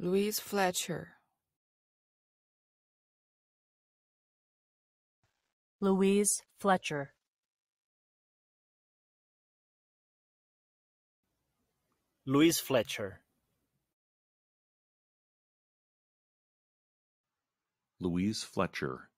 Louise Fletcher. Louise Fletcher. Louise Fletcher. Louise Fletcher.